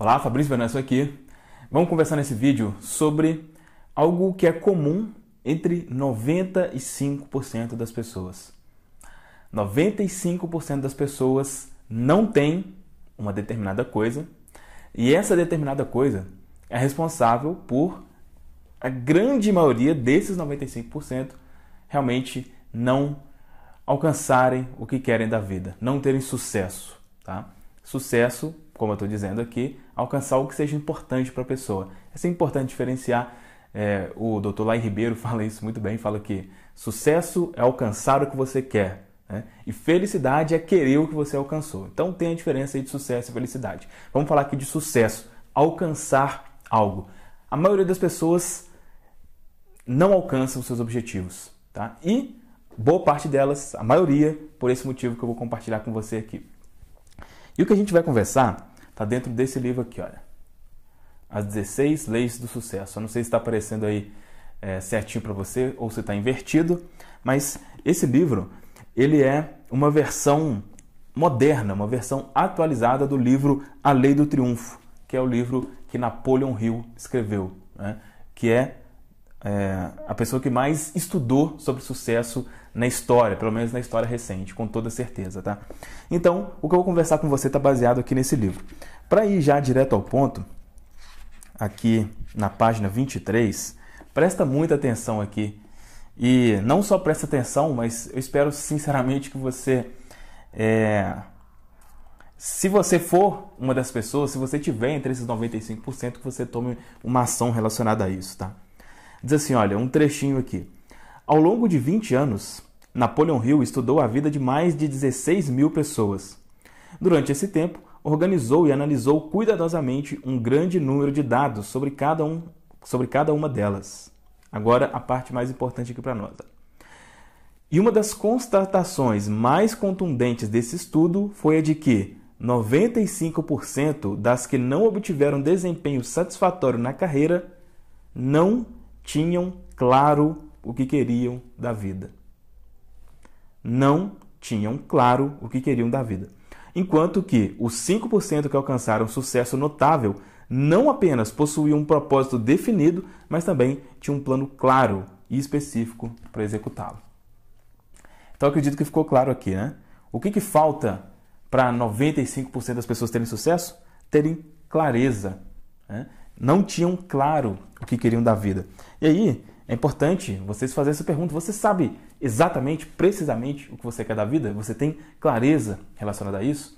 Olá, Fabrício Venâncio aqui. Vamos conversar nesse vídeo sobre algo que é comum entre 95% das pessoas. 95% das pessoas não tem uma determinada coisa e essa determinada coisa é responsável por a grande maioria desses 95% realmente não alcançarem o que querem da vida, não terem sucesso, tá? Sucesso como eu estou dizendo aqui, alcançar o que seja importante para a pessoa. É sempre importante diferenciar. É, o Dr. Lai Ribeiro fala isso muito bem, fala que sucesso é alcançar o que você quer. Né? E felicidade é querer o que você alcançou. Então tem a diferença de sucesso e felicidade. Vamos falar aqui de sucesso, alcançar algo. A maioria das pessoas não alcançam os seus objetivos, tá? E boa parte delas, a maioria, por esse motivo que eu vou compartilhar com você aqui. E o que a gente vai conversar Está dentro desse livro aqui, olha. As 16 Leis do Sucesso. Eu não sei se está aparecendo aí é, certinho para você ou se está invertido, mas esse livro ele é uma versão moderna, uma versão atualizada do livro A Lei do Triunfo, que é o livro que Napoleon Hill escreveu, né? que é é, a pessoa que mais estudou sobre sucesso na história, pelo menos na história recente, com toda certeza, tá? Então, o que eu vou conversar com você está baseado aqui nesse livro. Para ir já direto ao ponto, aqui na página 23, presta muita atenção aqui. E não só presta atenção, mas eu espero sinceramente que você. É... Se você for uma das pessoas, se você tiver entre esses 95%, que você tome uma ação relacionada a isso, tá? Diz assim: olha, um trechinho aqui. Ao longo de 20 anos, Napoleon Hill estudou a vida de mais de 16 mil pessoas. Durante esse tempo, organizou e analisou cuidadosamente um grande número de dados sobre cada, um, sobre cada uma delas. Agora, a parte mais importante aqui para nós. E uma das constatações mais contundentes desse estudo foi a de que 95% das que não obtiveram desempenho satisfatório na carreira não tinham claro o que queriam da vida. Não tinham claro o que queriam da vida. Enquanto que os 5% que alcançaram sucesso notável não apenas possuíam um propósito definido, mas também tinham um plano claro e específico para executá-lo. Então acredito que ficou claro aqui, né? O que, que falta para 95% das pessoas terem sucesso? Terem clareza. Né? não tinham claro o que queriam da vida. E aí é importante vocês fazerem essa pergunta: você sabe exatamente, precisamente o que você quer da vida? Você tem clareza relacionada a isso?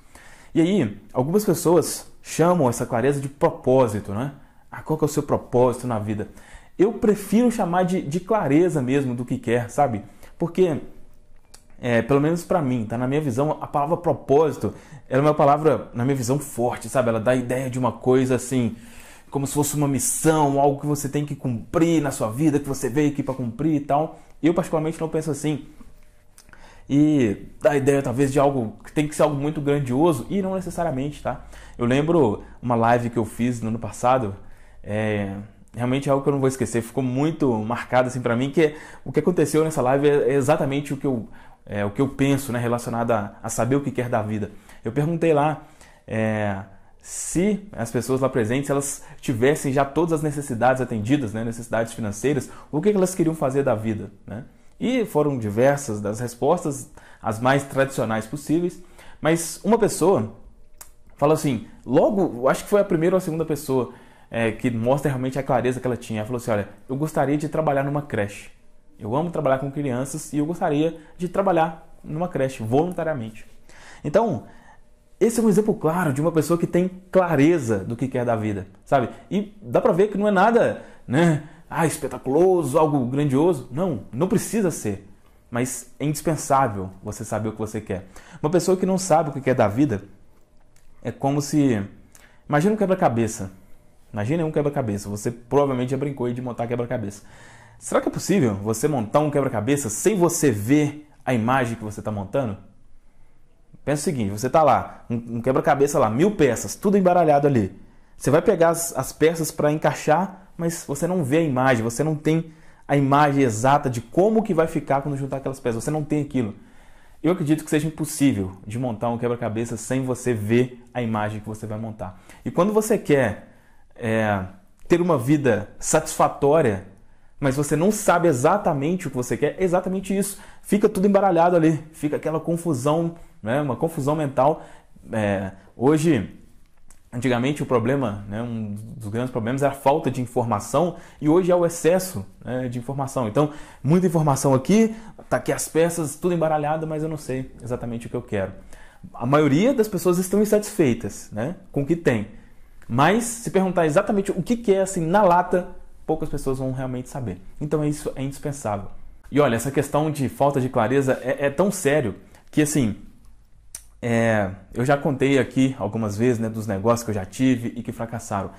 E aí, algumas pessoas chamam essa clareza de propósito, né? Ah, qual que é o seu propósito na vida? Eu prefiro chamar de, de clareza mesmo do que quer, sabe? Porque, é, pelo menos para mim, tá? Na minha visão, a palavra propósito, ela é uma palavra, na minha visão, forte, sabe? Ela dá a ideia de uma coisa assim, como se fosse uma missão, algo que você tem que cumprir na sua vida, que você veio aqui para cumprir e tal. Eu particularmente não penso assim. E a ideia talvez de algo que tem que ser algo muito grandioso e não necessariamente, tá? Eu lembro uma live que eu fiz no ano passado, é, realmente é algo que eu não vou esquecer, ficou muito marcado assim para mim que é, o que aconteceu nessa live é, é exatamente o que eu é, o que eu penso, né, relacionado a, a saber o que quer da vida. Eu perguntei lá é, se as pessoas lá presentes elas tivessem já todas as necessidades atendidas, né, necessidades financeiras, o que elas queriam fazer da vida, né? E foram diversas das respostas, as mais tradicionais possíveis, mas uma pessoa falou assim, logo, acho que foi a primeira ou a segunda pessoa é, que mostra realmente a clareza que ela tinha. Ela falou assim, olha, eu gostaria de trabalhar numa creche. Eu amo trabalhar com crianças e eu gostaria de trabalhar numa creche voluntariamente. Então, esse é um exemplo claro de uma pessoa que tem clareza do que quer da vida, sabe? E dá pra ver que não é nada, né? Ah, espetaculoso, algo grandioso. Não, não precisa ser. Mas é indispensável você saber o que você quer. Uma pessoa que não sabe o que quer da vida é como se. Imagina um quebra-cabeça. Imagina um quebra-cabeça. Você provavelmente já brincou aí de montar quebra-cabeça. Será que é possível você montar um quebra-cabeça sem você ver a imagem que você está montando? Pensa o seguinte: você está lá, um, um quebra-cabeça lá, mil peças, tudo embaralhado ali. Você vai pegar as, as peças para encaixar, mas você não vê a imagem, você não tem a imagem exata de como que vai ficar quando juntar aquelas peças. Você não tem aquilo. Eu acredito que seja impossível de montar um quebra-cabeça sem você ver a imagem que você vai montar. E quando você quer é, ter uma vida satisfatória, mas você não sabe exatamente o que você quer, é exatamente isso. Fica tudo embaralhado ali, fica aquela confusão né? uma confusão mental. É, hoje, antigamente, o problema, né, um dos grandes problemas era a falta de informação e hoje é o excesso né, de informação. Então, muita informação aqui, tá aqui as peças, tudo embaralhado, mas eu não sei exatamente o que eu quero. A maioria das pessoas estão insatisfeitas né, com o que tem. Mas se perguntar exatamente o que, é assim na lata, poucas pessoas vão realmente saber. Então é isso é indispensável. E olha, essa questão de falta de clareza é, é tão sério que assim é, eu já contei aqui algumas vezes né, dos negócios que eu já tive e que fracassaram.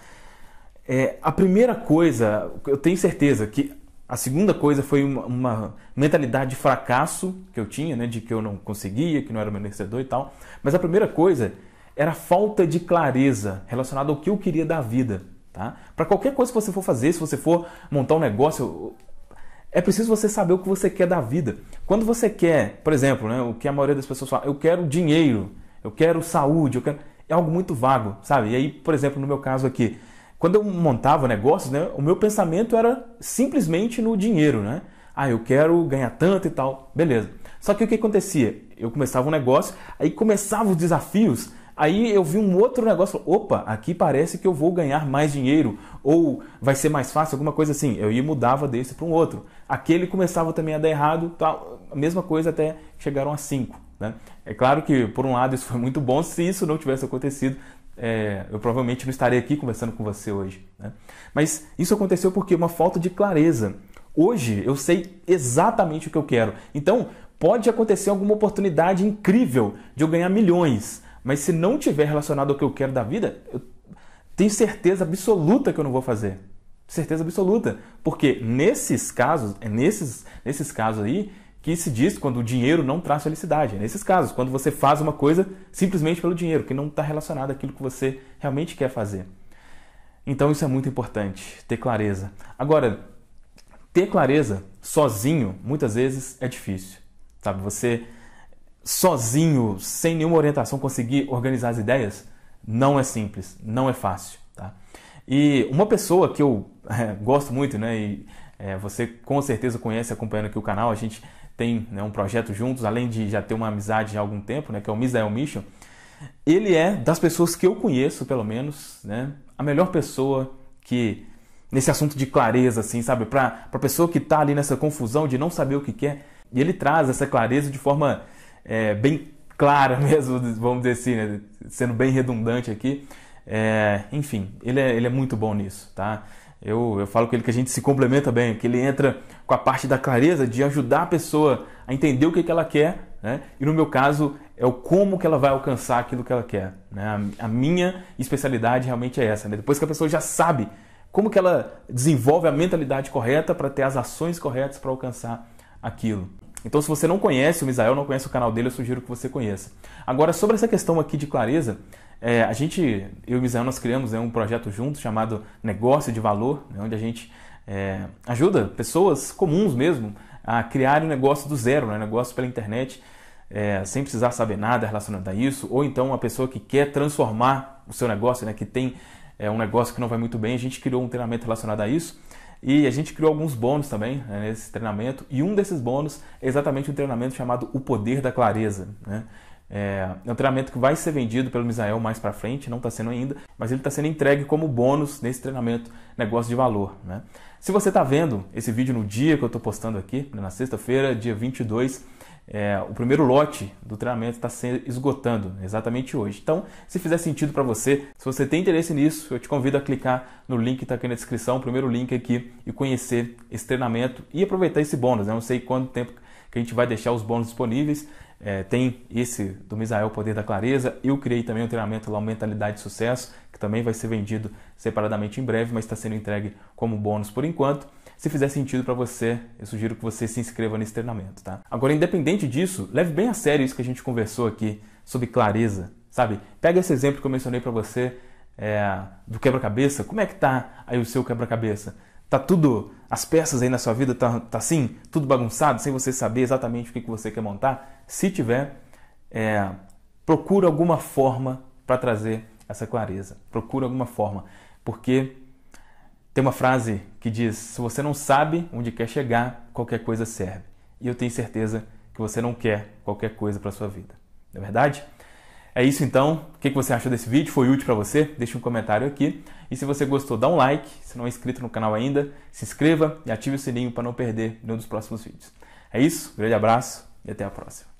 É, a primeira coisa, eu tenho certeza que a segunda coisa foi uma, uma, mentalidade de fracasso que eu tinha, né, de que eu não conseguia, que não era merecedor e tal. Mas a primeira coisa era a falta de clareza relacionada ao que eu queria da vida. Tá? Para qualquer coisa que você for fazer, se você for montar um negócio, é preciso você saber o que você quer da vida. Quando você quer, por exemplo, né, o que a maioria das pessoas fala, eu quero dinheiro, eu quero saúde, eu quero... é algo muito vago, sabe? E aí, por exemplo, no meu caso aqui, quando eu montava negócios, né, o meu pensamento era simplesmente no dinheiro, né? Ah, eu quero ganhar tanto e tal, beleza. Só que o que acontecia? Eu começava um negócio, aí começavam os desafios, Aí eu vi um outro negócio, opa, aqui parece que eu vou ganhar mais dinheiro, ou vai ser mais fácil, alguma coisa assim. Eu ia mudava desse para um outro. Aquele começava também a dar errado, a mesma coisa até chegaram a cinco. Né? É claro que, por um lado, isso foi muito bom, se isso não tivesse acontecido, é, eu provavelmente não estaria aqui conversando com você hoje. Né? Mas isso aconteceu porque uma falta de clareza. Hoje eu sei exatamente o que eu quero. Então, pode acontecer alguma oportunidade incrível de eu ganhar milhões. Mas se não tiver relacionado ao que eu quero da vida, eu tenho certeza absoluta que eu não vou fazer. Certeza absoluta. Porque nesses casos, é nesses, nesses casos aí que se diz quando o dinheiro não traz felicidade. É nesses casos, quando você faz uma coisa simplesmente pelo dinheiro, que não está relacionado àquilo que você realmente quer fazer. Então isso é muito importante, ter clareza. Agora, ter clareza sozinho, muitas vezes, é difícil. Sabe, você sozinho, sem nenhuma orientação, conseguir organizar as ideias, não é simples, não é fácil. Tá? E uma pessoa que eu é, gosto muito, né, e é, você com certeza conhece acompanhando aqui o canal, a gente tem né, um projeto juntos, além de já ter uma amizade há algum tempo, né, que é o Misael Mission, ele é das pessoas que eu conheço, pelo menos, né, a melhor pessoa que nesse assunto de clareza, assim, sabe, para para pessoa que está ali nessa confusão de não saber o que quer, e ele traz essa clareza de forma é, bem clara mesmo, vamos dizer assim, né? sendo bem redundante aqui. É, enfim, ele é, ele é muito bom nisso, tá? Eu, eu falo com ele que a gente se complementa bem, que ele entra com a parte da clareza de ajudar a pessoa a entender o que, que ela quer, né? E no meu caso, é o como que ela vai alcançar aquilo que ela quer. Né? A minha especialidade realmente é essa. Né? Depois que a pessoa já sabe como que ela desenvolve a mentalidade correta para ter as ações corretas para alcançar aquilo. Então, se você não conhece o Misael, não conhece o canal dele, eu sugiro que você conheça. Agora, sobre essa questão aqui de clareza, é, a gente, eu e o Misael, nós criamos né, um projeto junto chamado Negócio de Valor, né, onde a gente é, ajuda pessoas comuns mesmo a criar um negócio do zero, né, negócio pela internet, é, sem precisar saber nada relacionado a isso, ou então uma pessoa que quer transformar o seu negócio, né, que tem é, um negócio que não vai muito bem, a gente criou um treinamento relacionado a isso. E a gente criou alguns bônus também né, nesse treinamento, e um desses bônus é exatamente um treinamento chamado O Poder da Clareza. Né? É, é um treinamento que vai ser vendido pelo Misael mais para frente, não está sendo ainda, mas ele está sendo entregue como bônus nesse treinamento Negócio de Valor. Né? Se você está vendo esse vídeo no dia que eu estou postando aqui, né, na sexta-feira, dia 22, é, o primeiro lote do treinamento está sendo esgotando exatamente hoje. Então, se fizer sentido para você, se você tem interesse nisso, eu te convido a clicar no link que está aqui na descrição, o primeiro link aqui, e conhecer esse treinamento e aproveitar esse bônus. Né? não sei quanto tempo que a gente vai deixar os bônus disponíveis. É, tem esse do Misael Poder da Clareza. Eu criei também um treinamento lá, Mentalidade de Sucesso, que também vai ser vendido separadamente em breve, mas está sendo entregue como bônus por enquanto. Se fizer sentido para você, eu sugiro que você se inscreva nesse treinamento, tá? Agora, independente disso, leve bem a sério isso que a gente conversou aqui sobre clareza, sabe? Pega esse exemplo que eu mencionei para você é, do quebra-cabeça. Como é que tá aí o seu quebra-cabeça? Tá tudo, as peças aí na sua vida tá, tá assim, tudo bagunçado, sem você saber exatamente o que, que você quer montar? Se tiver, é, procura alguma forma para trazer essa clareza. Procura alguma forma, porque tem uma frase que diz: se você não sabe onde quer chegar, qualquer coisa serve. E eu tenho certeza que você não quer qualquer coisa para sua vida. Não é verdade? É isso então. O que você achou desse vídeo? Foi útil para você? Deixe um comentário aqui. E se você gostou, dá um like. Se não é inscrito no canal ainda, se inscreva e ative o sininho para não perder nenhum dos próximos vídeos. É isso. Um grande abraço e até a próxima.